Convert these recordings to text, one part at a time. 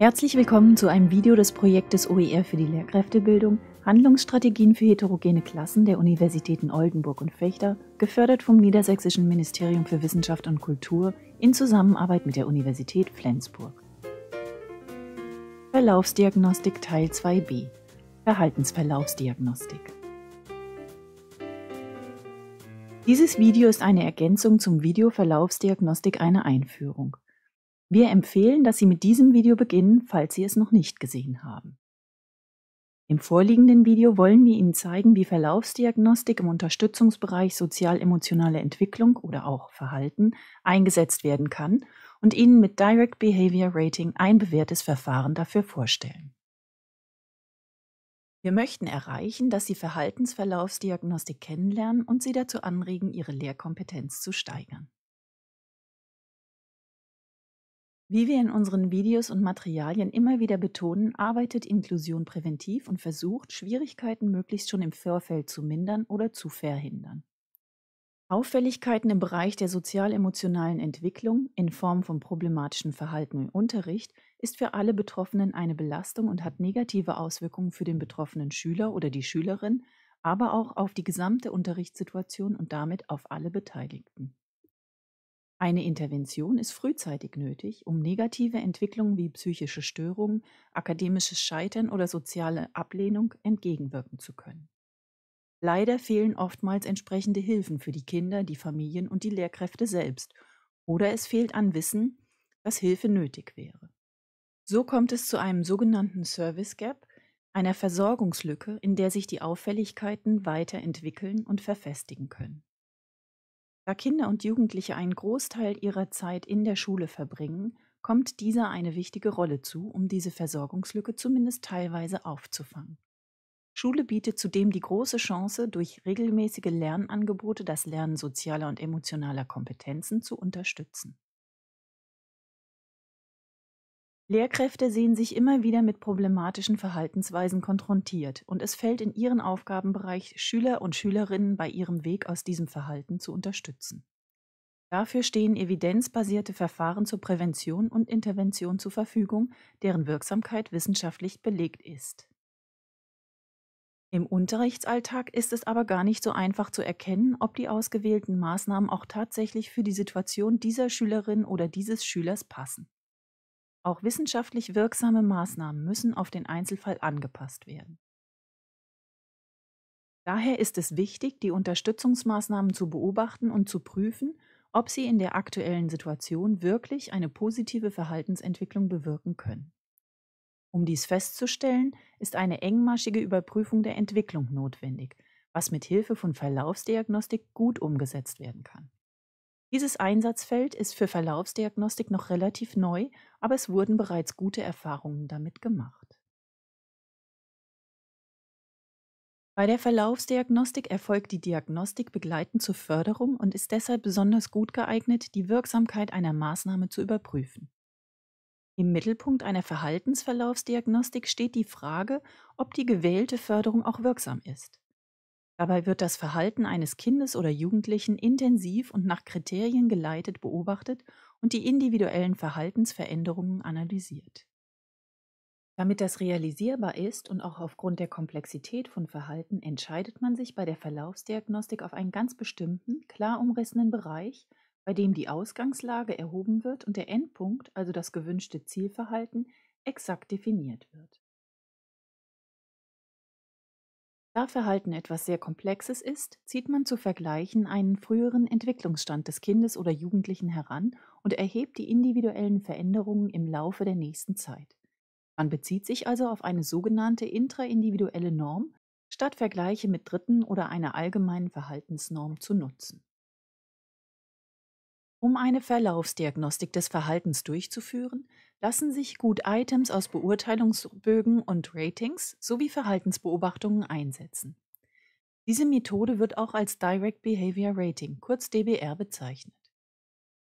Herzlich willkommen zu einem Video des Projektes OER für die Lehrkräftebildung, Handlungsstrategien für heterogene Klassen der Universitäten Oldenburg und Fechter, gefördert vom Niedersächsischen Ministerium für Wissenschaft und Kultur in Zusammenarbeit mit der Universität Flensburg. Verlaufsdiagnostik Teil 2b Verhaltensverlaufsdiagnostik Dieses Video ist eine Ergänzung zum Video Verlaufsdiagnostik einer Einführung. Wir empfehlen, dass Sie mit diesem Video beginnen, falls Sie es noch nicht gesehen haben. Im vorliegenden Video wollen wir Ihnen zeigen, wie Verlaufsdiagnostik im Unterstützungsbereich sozial-emotionale Entwicklung oder auch Verhalten eingesetzt werden kann und Ihnen mit Direct Behavior Rating ein bewährtes Verfahren dafür vorstellen. Wir möchten erreichen, dass Sie Verhaltensverlaufsdiagnostik kennenlernen und Sie dazu anregen, Ihre Lehrkompetenz zu steigern. Wie wir in unseren Videos und Materialien immer wieder betonen, arbeitet Inklusion präventiv und versucht, Schwierigkeiten möglichst schon im Vorfeld zu mindern oder zu verhindern. Auffälligkeiten im Bereich der sozial-emotionalen Entwicklung in Form von problematischen Verhalten im Unterricht ist für alle Betroffenen eine Belastung und hat negative Auswirkungen für den betroffenen Schüler oder die Schülerin, aber auch auf die gesamte Unterrichtssituation und damit auf alle Beteiligten. Eine Intervention ist frühzeitig nötig, um negative Entwicklungen wie psychische Störungen, akademisches Scheitern oder soziale Ablehnung entgegenwirken zu können. Leider fehlen oftmals entsprechende Hilfen für die Kinder, die Familien und die Lehrkräfte selbst, oder es fehlt an Wissen, dass Hilfe nötig wäre. So kommt es zu einem sogenannten Service Gap, einer Versorgungslücke, in der sich die Auffälligkeiten weiterentwickeln und verfestigen können. Da Kinder und Jugendliche einen Großteil ihrer Zeit in der Schule verbringen, kommt dieser eine wichtige Rolle zu, um diese Versorgungslücke zumindest teilweise aufzufangen. Schule bietet zudem die große Chance, durch regelmäßige Lernangebote das Lernen sozialer und emotionaler Kompetenzen zu unterstützen. Lehrkräfte sehen sich immer wieder mit problematischen Verhaltensweisen konfrontiert, und es fällt in ihren Aufgabenbereich, Schüler und Schülerinnen bei ihrem Weg aus diesem Verhalten zu unterstützen. Dafür stehen evidenzbasierte Verfahren zur Prävention und Intervention zur Verfügung, deren Wirksamkeit wissenschaftlich belegt ist. Im Unterrichtsalltag ist es aber gar nicht so einfach zu erkennen, ob die ausgewählten Maßnahmen auch tatsächlich für die Situation dieser Schülerin oder dieses Schülers passen. Auch wissenschaftlich wirksame Maßnahmen müssen auf den Einzelfall angepasst werden. Daher ist es wichtig, die Unterstützungsmaßnahmen zu beobachten und zu prüfen, ob sie in der aktuellen Situation wirklich eine positive Verhaltensentwicklung bewirken können. Um dies festzustellen, ist eine engmaschige Überprüfung der Entwicklung notwendig, was mit Hilfe von Verlaufsdiagnostik gut umgesetzt werden kann. Dieses Einsatzfeld ist für Verlaufsdiagnostik noch relativ neu, aber es wurden bereits gute Erfahrungen damit gemacht. Bei der Verlaufsdiagnostik erfolgt die Diagnostik begleitend zur Förderung und ist deshalb besonders gut geeignet, die Wirksamkeit einer Maßnahme zu überprüfen. Im Mittelpunkt einer Verhaltensverlaufsdiagnostik steht die Frage, ob die gewählte Förderung auch wirksam ist. Dabei wird das Verhalten eines Kindes oder Jugendlichen intensiv und nach Kriterien geleitet beobachtet und die individuellen Verhaltensveränderungen analysiert. Damit das realisierbar ist und auch aufgrund der Komplexität von Verhalten, entscheidet man sich bei der Verlaufsdiagnostik auf einen ganz bestimmten, klar umrissenen Bereich, bei dem die Ausgangslage erhoben wird und der Endpunkt, also das gewünschte Zielverhalten, exakt definiert wird. Da Verhalten etwas sehr Komplexes ist, zieht man zu Vergleichen einen früheren Entwicklungsstand des Kindes oder Jugendlichen heran und erhebt die individuellen Veränderungen im Laufe der nächsten Zeit. Man bezieht sich also auf eine sogenannte intraindividuelle Norm, statt Vergleiche mit Dritten oder einer allgemeinen Verhaltensnorm zu nutzen. Um eine Verlaufsdiagnostik des Verhaltens durchzuführen, lassen sich gut Items aus Beurteilungsbögen und Ratings sowie Verhaltensbeobachtungen einsetzen. Diese Methode wird auch als Direct Behavior Rating, kurz DBR, bezeichnet.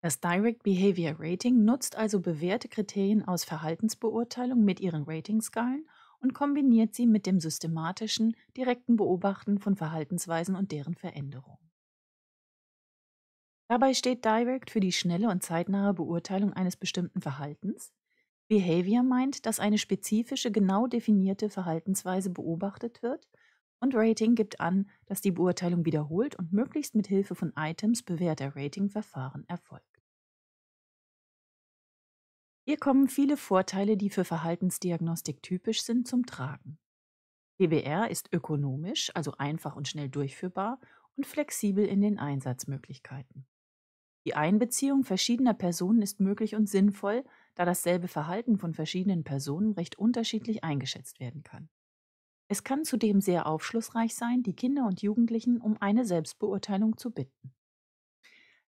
Das Direct Behavior Rating nutzt also bewährte Kriterien aus Verhaltensbeurteilung mit ihren Ratingskalen und kombiniert sie mit dem systematischen, direkten Beobachten von Verhaltensweisen und deren Veränderungen. Dabei steht Direct für die schnelle und zeitnahe Beurteilung eines bestimmten Verhaltens, Behavior meint, dass eine spezifische, genau definierte Verhaltensweise beobachtet wird und Rating gibt an, dass die Beurteilung wiederholt und möglichst mit Hilfe von Items bewährter Ratingverfahren erfolgt. Hier kommen viele Vorteile, die für Verhaltensdiagnostik typisch sind, zum Tragen. DBR ist ökonomisch, also einfach und schnell durchführbar und flexibel in den Einsatzmöglichkeiten. Die Einbeziehung verschiedener Personen ist möglich und sinnvoll, da dasselbe Verhalten von verschiedenen Personen recht unterschiedlich eingeschätzt werden kann. Es kann zudem sehr aufschlussreich sein, die Kinder und Jugendlichen um eine Selbstbeurteilung zu bitten.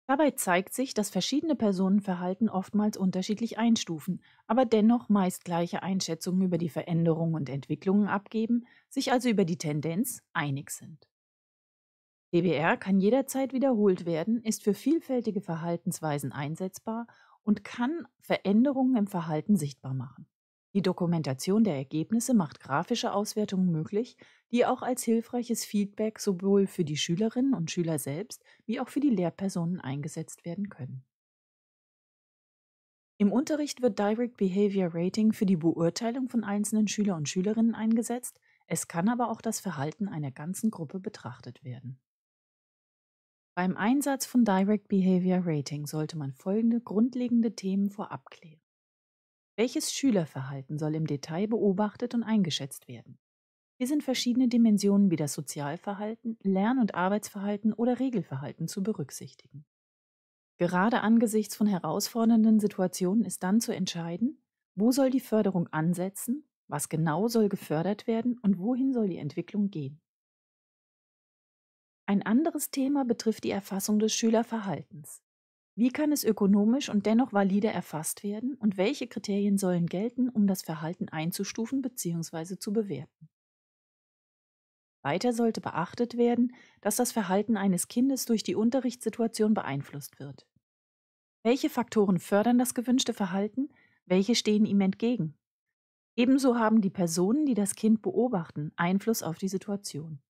Dabei zeigt sich, dass verschiedene Personenverhalten oftmals unterschiedlich einstufen, aber dennoch meist gleiche Einschätzungen über die Veränderungen und Entwicklungen abgeben, sich also über die Tendenz einig sind. DBR kann jederzeit wiederholt werden, ist für vielfältige Verhaltensweisen einsetzbar und kann Veränderungen im Verhalten sichtbar machen. Die Dokumentation der Ergebnisse macht grafische Auswertungen möglich, die auch als hilfreiches Feedback sowohl für die Schülerinnen und Schüler selbst wie auch für die Lehrpersonen eingesetzt werden können. Im Unterricht wird Direct Behavior Rating für die Beurteilung von einzelnen Schüler und Schülerinnen eingesetzt, es kann aber auch das Verhalten einer ganzen Gruppe betrachtet werden. Beim Einsatz von Direct Behavior Rating sollte man folgende grundlegende Themen vorab klären. Welches Schülerverhalten soll im Detail beobachtet und eingeschätzt werden? Hier sind verschiedene Dimensionen wie das Sozialverhalten, Lern- und Arbeitsverhalten oder Regelverhalten zu berücksichtigen. Gerade angesichts von herausfordernden Situationen ist dann zu entscheiden, wo soll die Förderung ansetzen, was genau soll gefördert werden und wohin soll die Entwicklung gehen. Ein anderes Thema betrifft die Erfassung des Schülerverhaltens. Wie kann es ökonomisch und dennoch valide erfasst werden und welche Kriterien sollen gelten, um das Verhalten einzustufen bzw. zu bewerten? Weiter sollte beachtet werden, dass das Verhalten eines Kindes durch die Unterrichtssituation beeinflusst wird. Welche Faktoren fördern das gewünschte Verhalten, welche stehen ihm entgegen? Ebenso haben die Personen, die das Kind beobachten, Einfluss auf die Situation.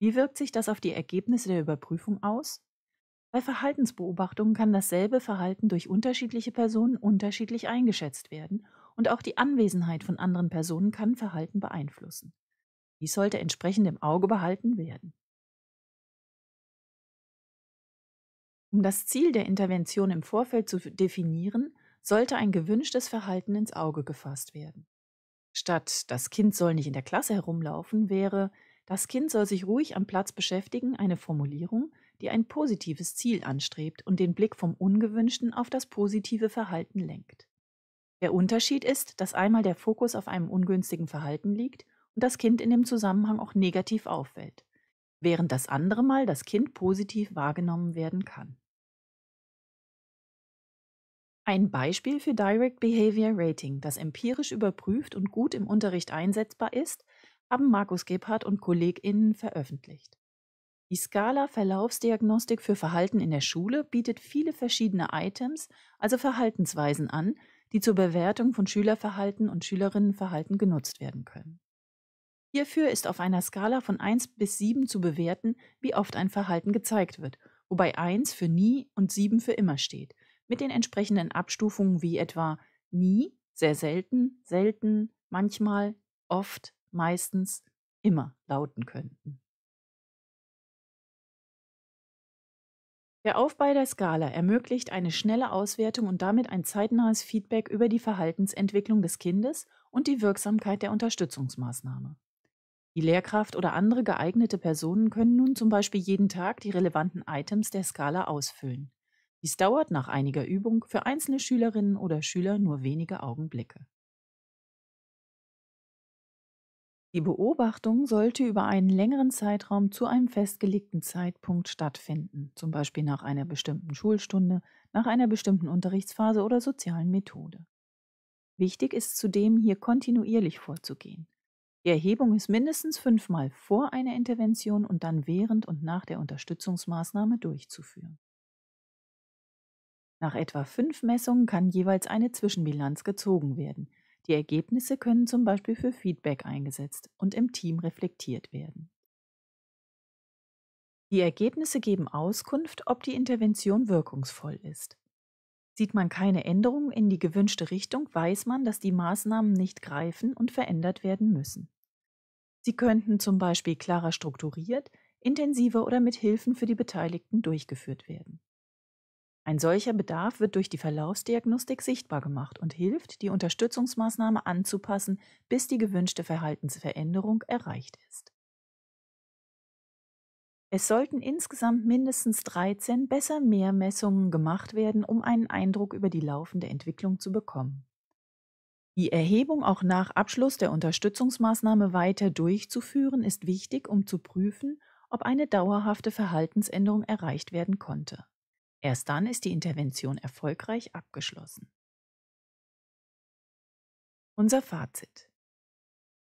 Wie wirkt sich das auf die Ergebnisse der Überprüfung aus? Bei Verhaltensbeobachtungen kann dasselbe Verhalten durch unterschiedliche Personen unterschiedlich eingeschätzt werden und auch die Anwesenheit von anderen Personen kann Verhalten beeinflussen. Dies sollte entsprechend im Auge behalten werden. Um das Ziel der Intervention im Vorfeld zu definieren, sollte ein gewünschtes Verhalten ins Auge gefasst werden. Statt das Kind soll nicht in der Klasse herumlaufen, wäre das Kind soll sich ruhig am Platz beschäftigen, eine Formulierung, die ein positives Ziel anstrebt und den Blick vom Ungewünschten auf das positive Verhalten lenkt. Der Unterschied ist, dass einmal der Fokus auf einem ungünstigen Verhalten liegt und das Kind in dem Zusammenhang auch negativ auffällt, während das andere Mal das Kind positiv wahrgenommen werden kann. Ein Beispiel für Direct Behavior Rating, das empirisch überprüft und gut im Unterricht einsetzbar ist, haben Markus Gebhardt und KollegInnen veröffentlicht. Die Skala Verlaufsdiagnostik für Verhalten in der Schule bietet viele verschiedene Items, also Verhaltensweisen an, die zur Bewertung von Schülerverhalten und Schülerinnenverhalten genutzt werden können. Hierfür ist auf einer Skala von 1 bis 7 zu bewerten, wie oft ein Verhalten gezeigt wird, wobei 1 für nie und 7 für immer steht, mit den entsprechenden Abstufungen wie etwa nie, sehr selten, selten, manchmal, oft, meistens immer lauten könnten. Der Aufbau der Skala ermöglicht eine schnelle Auswertung und damit ein zeitnahes Feedback über die Verhaltensentwicklung des Kindes und die Wirksamkeit der Unterstützungsmaßnahme. Die Lehrkraft oder andere geeignete Personen können nun zum Beispiel jeden Tag die relevanten Items der Skala ausfüllen. Dies dauert nach einiger Übung für einzelne Schülerinnen oder Schüler nur wenige Augenblicke. Die Beobachtung sollte über einen längeren Zeitraum zu einem festgelegten Zeitpunkt stattfinden, zum Beispiel nach einer bestimmten Schulstunde, nach einer bestimmten Unterrichtsphase oder sozialen Methode. Wichtig ist zudem, hier kontinuierlich vorzugehen. Die Erhebung ist mindestens fünfmal vor einer Intervention und dann während und nach der Unterstützungsmaßnahme durchzuführen. Nach etwa fünf Messungen kann jeweils eine Zwischenbilanz gezogen werden, die Ergebnisse können zum Beispiel für Feedback eingesetzt und im Team reflektiert werden. Die Ergebnisse geben Auskunft, ob die Intervention wirkungsvoll ist. Sieht man keine Änderungen in die gewünschte Richtung, weiß man, dass die Maßnahmen nicht greifen und verändert werden müssen. Sie könnten zum Beispiel klarer strukturiert, intensiver oder mit Hilfen für die Beteiligten durchgeführt werden. Ein solcher Bedarf wird durch die Verlaufsdiagnostik sichtbar gemacht und hilft, die Unterstützungsmaßnahme anzupassen, bis die gewünschte Verhaltensveränderung erreicht ist. Es sollten insgesamt mindestens 13, besser mehr Messungen gemacht werden, um einen Eindruck über die laufende Entwicklung zu bekommen. Die Erhebung auch nach Abschluss der Unterstützungsmaßnahme weiter durchzuführen ist wichtig, um zu prüfen, ob eine dauerhafte Verhaltensänderung erreicht werden konnte. Erst dann ist die Intervention erfolgreich abgeschlossen. Unser Fazit.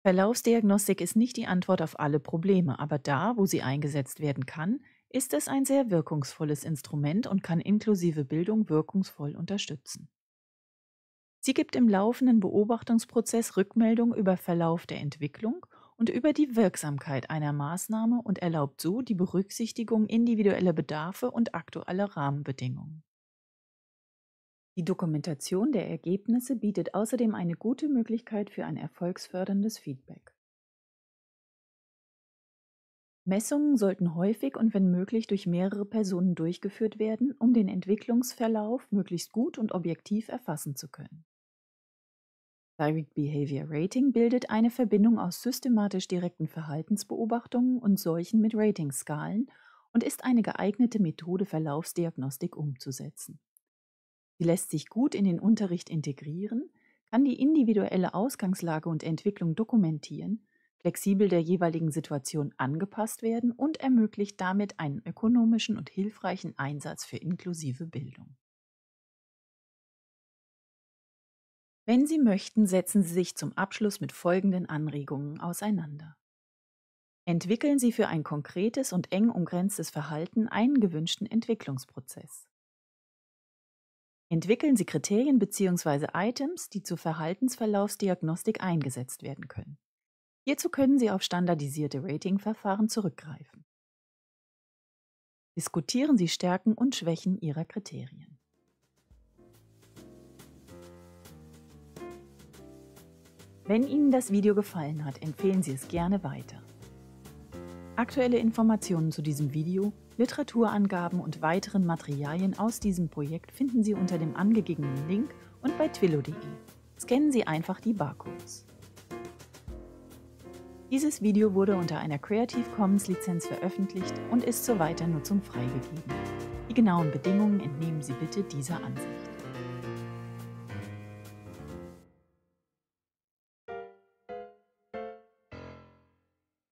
Verlaufsdiagnostik ist nicht die Antwort auf alle Probleme, aber da, wo sie eingesetzt werden kann, ist es ein sehr wirkungsvolles Instrument und kann inklusive Bildung wirkungsvoll unterstützen. Sie gibt im laufenden Beobachtungsprozess Rückmeldung über Verlauf der Entwicklung und über die Wirksamkeit einer Maßnahme und erlaubt so die Berücksichtigung individueller Bedarfe und aktueller Rahmenbedingungen. Die Dokumentation der Ergebnisse bietet außerdem eine gute Möglichkeit für ein erfolgsförderndes Feedback. Messungen sollten häufig und wenn möglich durch mehrere Personen durchgeführt werden, um den Entwicklungsverlauf möglichst gut und objektiv erfassen zu können. Direct Behavior Rating bildet eine Verbindung aus systematisch direkten Verhaltensbeobachtungen und solchen mit Ratingskalen und ist eine geeignete Methode, Verlaufsdiagnostik umzusetzen. Sie lässt sich gut in den Unterricht integrieren, kann die individuelle Ausgangslage und Entwicklung dokumentieren, flexibel der jeweiligen Situation angepasst werden und ermöglicht damit einen ökonomischen und hilfreichen Einsatz für inklusive Bildung. Wenn Sie möchten, setzen Sie sich zum Abschluss mit folgenden Anregungen auseinander. Entwickeln Sie für ein konkretes und eng umgrenztes Verhalten einen gewünschten Entwicklungsprozess. Entwickeln Sie Kriterien bzw. Items, die zur Verhaltensverlaufsdiagnostik eingesetzt werden können. Hierzu können Sie auf standardisierte Ratingverfahren zurückgreifen. Diskutieren Sie Stärken und Schwächen Ihrer Kriterien. Wenn Ihnen das Video gefallen hat, empfehlen Sie es gerne weiter. Aktuelle Informationen zu diesem Video, Literaturangaben und weiteren Materialien aus diesem Projekt finden Sie unter dem angegebenen Link und bei twillo.de. Scannen Sie einfach die Barcodes. Dieses Video wurde unter einer Creative Commons Lizenz veröffentlicht und ist zur Weiternutzung freigegeben. Die genauen Bedingungen entnehmen Sie bitte dieser Ansicht.